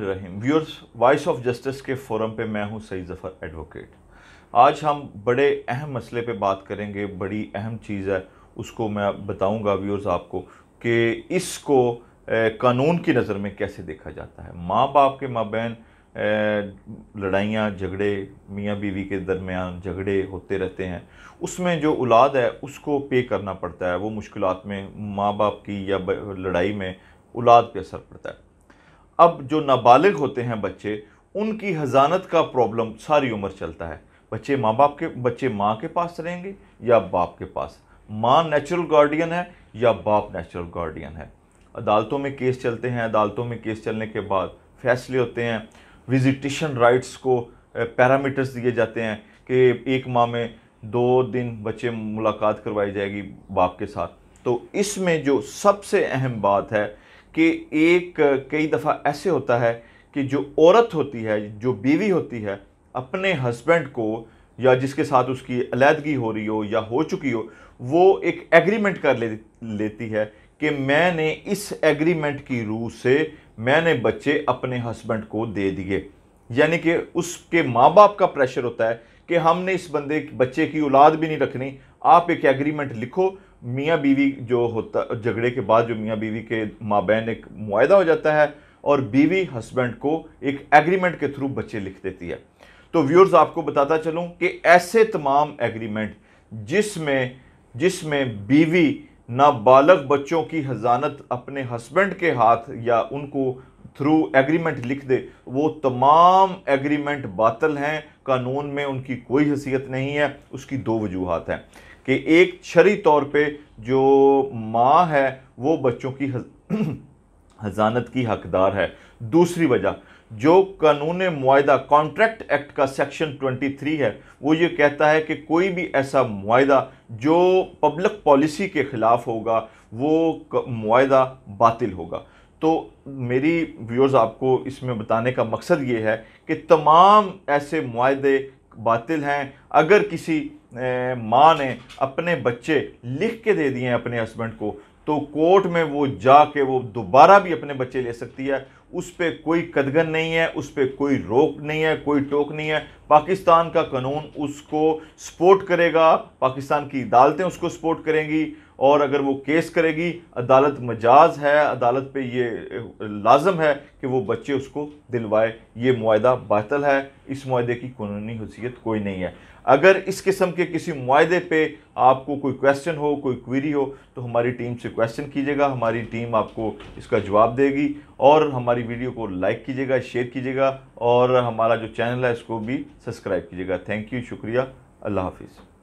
Rahim viewers voice of justice के forum पे मैं हूं सईद ज़फ़र एडवोकेट आज हम बड़े अहम मसले पे बात करेंगे बड़ी अहम चीज़ है उसको मैं बताऊंगा व्यूअर्स आपको कि इसको कानून की नज़र में कैसे देखा जाता है माँ बाप के माबेन लड़ाइयाँ झगड़े मियाँ बीवी के दरमियान झगड़े होते रहते हैं उसमें जो औलाद है उसको पे करना पड़ता है वो मुश्किल में माँ बाप की या लड़ाई में औलाद पे असर पड़ता है अब जो नाबालिग होते हैं बच्चे उनकी हजानत का प्रॉब्लम सारी उम्र चलता है बच्चे माँ बाप के बच्चे माँ के पास रहेंगे या बाप के पास माँ नेचुरल गार्डियन है या बाप नेचुरल गार्डियन है अदालतों में केस चलते हैं अदालतों में केस चलने के बाद फैसले होते हैं विजिटेशन राइट्स को पैरामीटर्स दिए जाते हैं कि एक माह में दो दिन बच्चे मुलाकात करवाई जाएगी बाप के साथ तो इसमें जो सबसे अहम बात है कि एक कई दफ़ा ऐसे होता है कि जो औरत होती है जो बीवी होती है अपने हस्बैंड को या जिसके साथ उसकी अलीहदगी हो रही हो या हो चुकी हो वो एक एग्रीमेंट कर ले, लेती है कि मैंने इस एग्रीमेंट की रूह से मैंने बच्चे अपने हस्बैंड को दे दिए यानी कि उसके माँ बाप का प्रेशर होता है कि हमने इस बंदे बच्चे की औलाद भी नहीं रखनी आप एक एग्रीमेंट लिखो मियाँ बीवी जो होता झगड़े के बाद जो मियाँ बीवी के माँ बहन एक माहदा हो जाता है और बीवी हस्बैंड को एक एग्रीमेंट के थ्रू बच्चे लिख देती है तो व्यूअर्स आपको बताता चलूँ कि ऐसे तमाम एग्रीमेंट जिसमें जिसमें बीवी नाबालग बच्चों की हजानत अपने हस्बैंड के हाथ या उनको थ्रू एग्रीमेंट लिख दे वो तमाम एग्रीमेंट बातल हैं कानून में उनकी कोई हैसियत नहीं है उसकी दो वजूहत हैं कि एक छरी तौर पे जो माँ है वो बच्चों की हजानत की हकदार है दूसरी वजह जो कानून माहा कॉन्ट्रैक्ट एक्ट का सेक्शन 23 है वो ये कहता है कि कोई भी ऐसा मुआदा जो पब्लिक पॉलिसी के ख़िलाफ़ होगा वो मुआदा बातिल होगा तो मेरी व्यूअर्स आपको इसमें बताने का मकसद ये है कि तमाम ऐसे मुआदे बातिल हैं अगर किसी माँ ने अपने बच्चे लिख के दे दिए हैं अपने हस्बैंड को तो कोर्ट में वो जाके वो दोबारा भी अपने बच्चे ले सकती है उस पर कोई कदगन नहीं है उस पर कोई रोक नहीं है कोई टोक नहीं है पाकिस्तान का कानून उसको सपोर्ट करेगा पाकिस्तान की अदालतें उसको सपोर्ट करेंगी और अगर वो केस करेगी अदालत मजाज है अदालत पे ये लाजम है कि वो बच्चे उसको दिलवाए ये माहा बातल है इस माहे की कानूनी हैसियत कोई नहीं है अगर इस किस्म के किसी माहे पे आपको कोई क्वेश्चन हो कोई क्वेरी हो तो हमारी टीम से क्वेश्चन कीजिएगा हमारी टीम आपको इसका जवाब देगी और हमारी वीडियो को लाइक कीजिएगा शेयर कीजिएगा और हमारा जो चैनल है इसको भी सब्सक्राइब कीजिएगा थैंक यू शुक्रिया अल्लाह हाफिज़